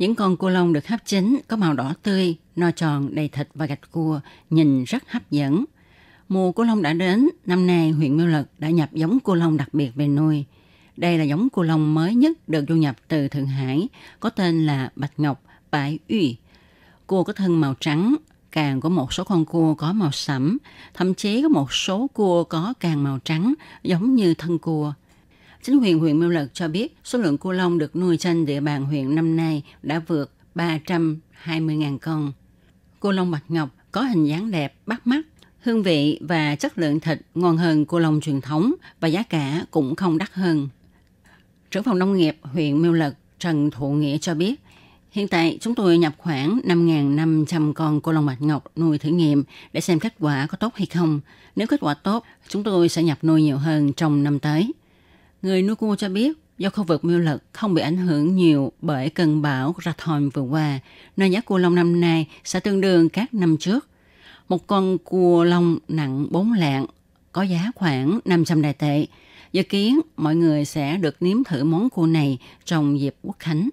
Những con cua lông được hấp chín có màu đỏ tươi, no tròn, đầy thịt và gạch cua, nhìn rất hấp dẫn. Mùa cua lông đã đến, năm nay huyện Miêu Lộc đã nhập giống cua lông đặc biệt về nuôi. Đây là giống cua lông mới nhất được du nhập từ Thượng Hải, có tên là Bạch Ngọc Bãi Uy. Cua có thân màu trắng, càng của một số con cua có màu sẫm, thậm chí có một số cua có càng màu trắng giống như thân cua. Chính quyền huyện Miêu Lộc cho biết số lượng cua lông được nuôi trên địa bàn huyện năm nay đã vượt 320.000 con. Cua lông bạch ngọc có hình dáng đẹp, bắt mắt, hương vị và chất lượng thịt ngon hơn cua lông truyền thống và giá cả cũng không đắt hơn. Trưởng phòng nông nghiệp huyện Miêu Lộc Trần Thụ Nghĩa cho biết, hiện tại chúng tôi nhập khoảng 5.500 con cua lông bạch ngọc nuôi thử nghiệm để xem kết quả có tốt hay không. Nếu kết quả tốt, chúng tôi sẽ nhập nuôi nhiều hơn trong năm tới. Người nuôi cua cho biết do khu vực miêu lực không bị ảnh hưởng nhiều bởi cơn bão rạch Rathon vừa qua, nên giá cua lông năm nay sẽ tương đương các năm trước. Một con cua lông nặng 4 lạng có giá khoảng 500 đại tệ. Dự kiến mọi người sẽ được nếm thử món cua này trong dịp Quốc Khánh.